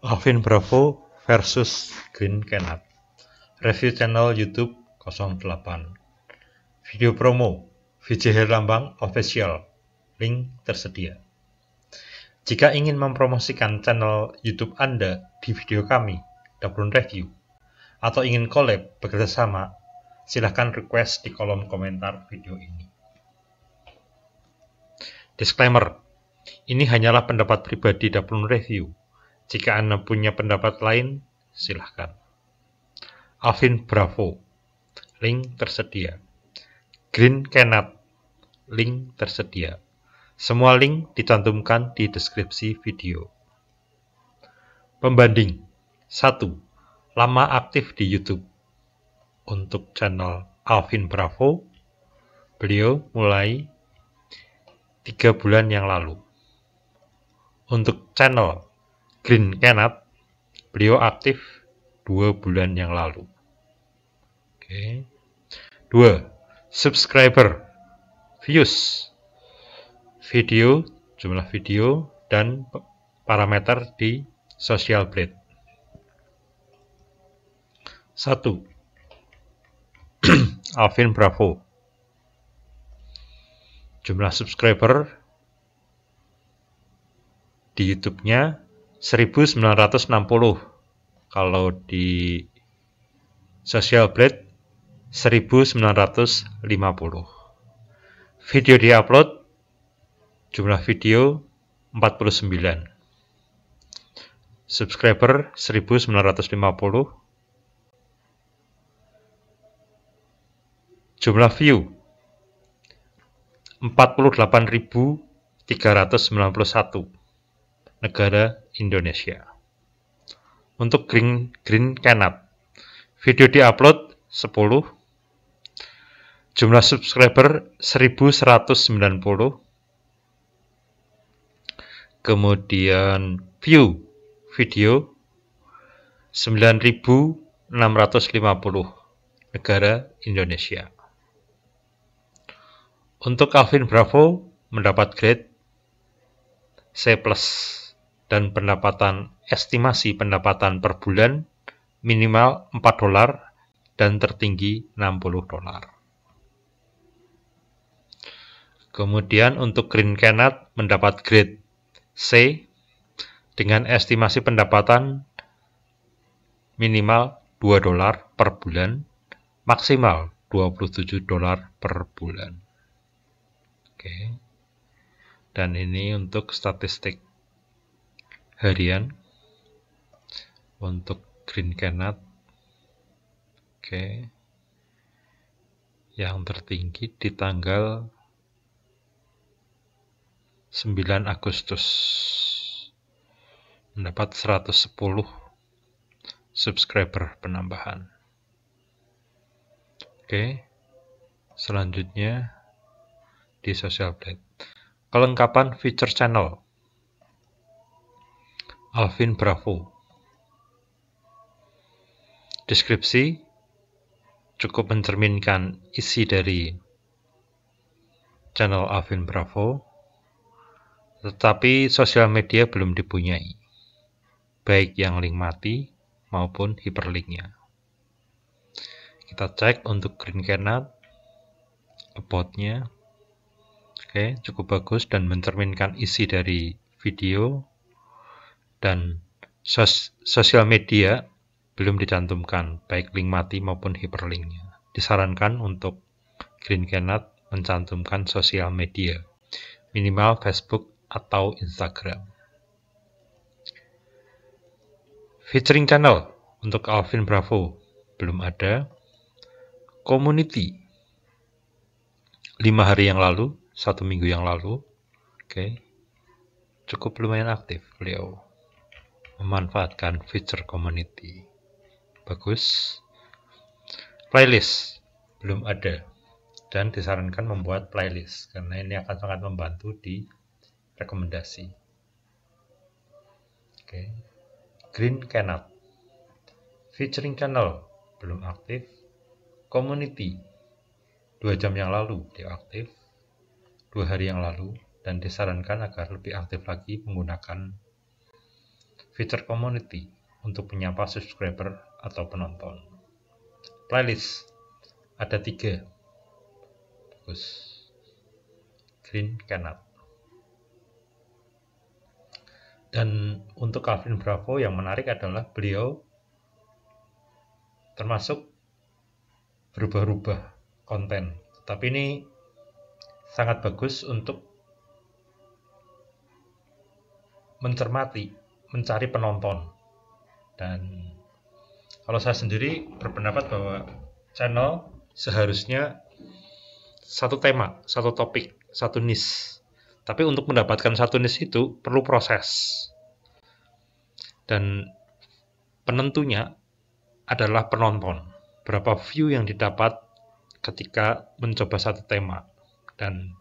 Alvin Bravo versus Green Kenneth Review channel YouTube 08 Video promo VJ Lambang Official Link tersedia Jika ingin mempromosikan channel YouTube Anda di video kami, Double Review, atau ingin collab bekerjasama, silahkan request di kolom komentar video ini. Disclaimer ini hanyalah pendapat pribadi dan penuh review. Jika Anda punya pendapat lain, silahkan. Alvin Bravo Link tersedia. Green Kenneth, Link tersedia. Semua link dicantumkan di deskripsi video. Pembanding 1. Lama aktif di YouTube Untuk channel Alvin Bravo, beliau mulai 3 bulan yang lalu untuk channel Green Kenat beliau aktif dua bulan yang lalu oke dua subscriber views video jumlah video dan parameter di social blade satu Alvin Bravo jumlah subscriber di YouTube-nya 1960. Kalau di Social Blade 1950. Video diupload jumlah video 49. Subscriber 1950. Jumlah view 48.391 negara Indonesia. Untuk Green Green Canap, video diupload 10, jumlah subscriber 1190, kemudian view video 9650 negara Indonesia. Untuk Alvin Bravo mendapat grade C+ dan pendapatan estimasi pendapatan per bulan minimal 4 dolar dan tertinggi 60 dolar. Kemudian untuk Green Canad mendapat grade C dengan estimasi pendapatan minimal 2 dolar per bulan, maksimal 27 dolar per bulan. Oke. Dan ini untuk statistik harian untuk green canat oke yang tertinggi di tanggal 9 Agustus mendapat 110 subscriber penambahan oke selanjutnya di social blade kelengkapan feature channel Alvin Bravo Deskripsi cukup mencerminkan isi dari channel Alvin Bravo, tetapi sosial media belum dipunyai, baik yang link mati maupun hyperlinknya. Kita cek untuk Green cannot, about-nya, oke cukup bagus dan mencerminkan isi dari video dan sos sosial media belum dicantumkan, baik link mati maupun hyperlinknya. Disarankan untuk Green Cannot mencantumkan sosial media, minimal Facebook atau Instagram. Featuring channel untuk Alvin Bravo belum ada. Community lima hari yang lalu, satu minggu yang lalu, oke, okay. cukup lumayan aktif beliau memanfaatkan feature community. Bagus. Playlist belum ada dan disarankan membuat playlist karena ini akan sangat membantu di rekomendasi. Oke. Green Canal. Featuring channel belum aktif. Community dua jam yang lalu dia aktif, dua hari yang lalu, dan disarankan agar lebih aktif lagi menggunakan fitur community untuk menyapa subscriber atau penonton. Playlist ada tiga. Bagus. Green Canat. Dan untuk Calvin Bravo yang menarik adalah beliau termasuk berubah-ubah konten. Tapi ini sangat bagus untuk mencermati mencari penonton. Dan kalau saya sendiri berpendapat bahwa channel seharusnya satu tema, satu topik, satu niche. Tapi untuk mendapatkan satu niche itu perlu proses. Dan penentunya adalah penonton. Berapa view yang didapat ketika mencoba satu tema. Dan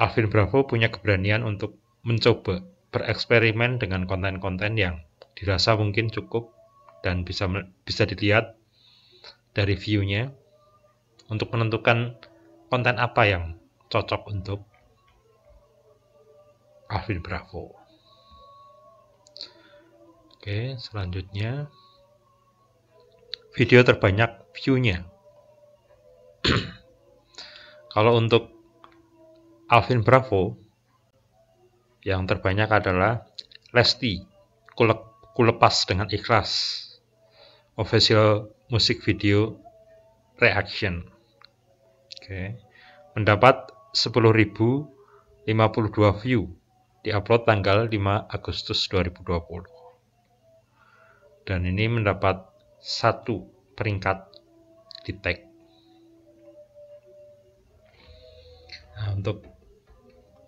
Alvin Bravo punya keberanian untuk mencoba bereksperimen dengan konten-konten yang dirasa mungkin cukup dan bisa bisa dilihat dari view-nya untuk menentukan konten apa yang cocok untuk Alvin Bravo. Oke, selanjutnya video terbanyak view-nya. Kalau untuk Alvin Bravo yang terbanyak adalah Lesti, Kulep, Kulepas dengan Ikhlas, official music video reaction. Oke. Mendapat 10.052 view di upload tanggal 5 Agustus 2020. Dan ini mendapat satu peringkat di tag. Nah, untuk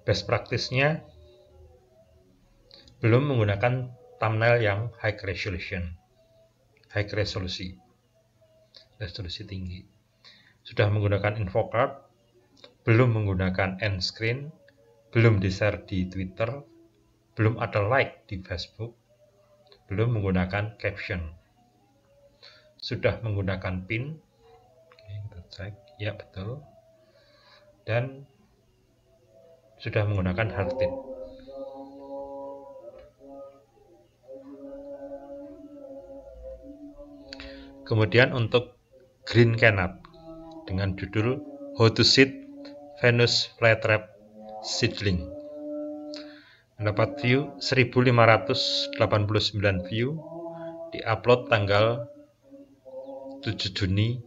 best practice-nya belum menggunakan thumbnail yang high resolution, high resolusi, resolusi tinggi. Sudah menggunakan infocard, belum menggunakan end screen, belum di-share di Twitter, belum ada like di Facebook, belum menggunakan caption. Sudah menggunakan pin, Oke, kita cek, ya betul, dan sudah menggunakan hard Kemudian untuk Green Canap dengan judul How to Seed Venus Flytrap Seedling. Mendapat view 1589 view di upload tanggal 7 Juni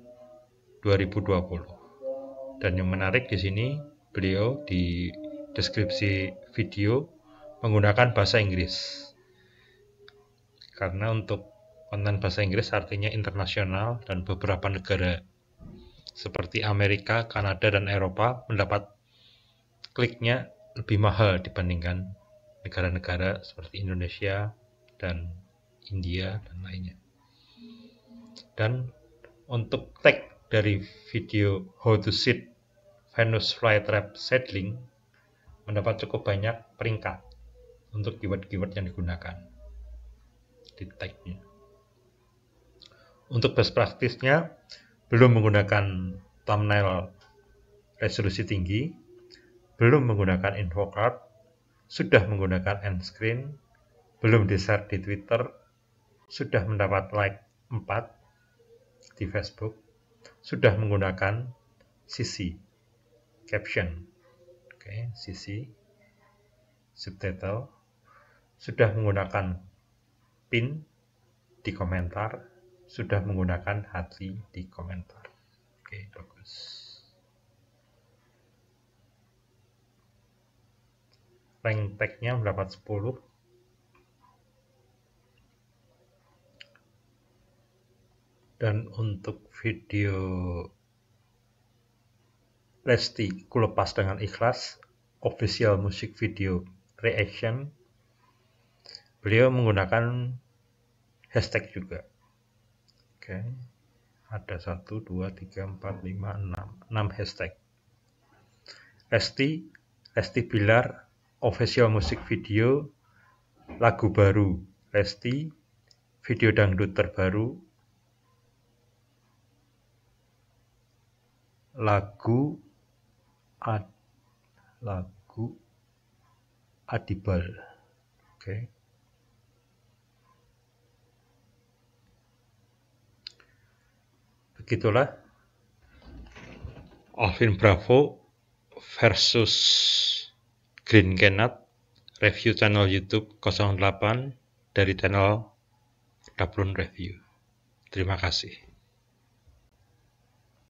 2020. Dan yang menarik di sini beliau di deskripsi video menggunakan bahasa Inggris. Karena untuk Konten bahasa Inggris artinya internasional dan beberapa negara seperti Amerika, Kanada, dan Eropa mendapat kliknya lebih mahal dibandingkan negara-negara seperti Indonesia dan India dan lainnya. Dan untuk tag dari video How to Sit Venus Flytrap Seedling mendapat cukup banyak peringkat untuk keyword-keyword yang digunakan di tagnya. Untuk best practice-nya, belum menggunakan thumbnail resolusi tinggi, belum menggunakan infocard, sudah menggunakan end screen, belum di-share di Twitter, sudah mendapat like 4 di Facebook, sudah menggunakan CC, caption, oke, CC, subtitle, sudah menggunakan pin di komentar, sudah menggunakan hati di komentar. Oke, bagus. Rank tag-nya mendapat 10. Dan untuk video Lesti kulepas dengan ikhlas, official musik video reaction, beliau menggunakan hashtag juga. Oke. Ada 1 2 3 4 5 6 6 hashtag. Resti Resti Bilar official musik video lagu baru Resti video dangdut terbaru lagu ad, lagu Adibal. Oke. Okay. gitulah Alvin Bravo versus Green Kenneth review channel YouTube 08 dari channel Dablon Review. Terima kasih.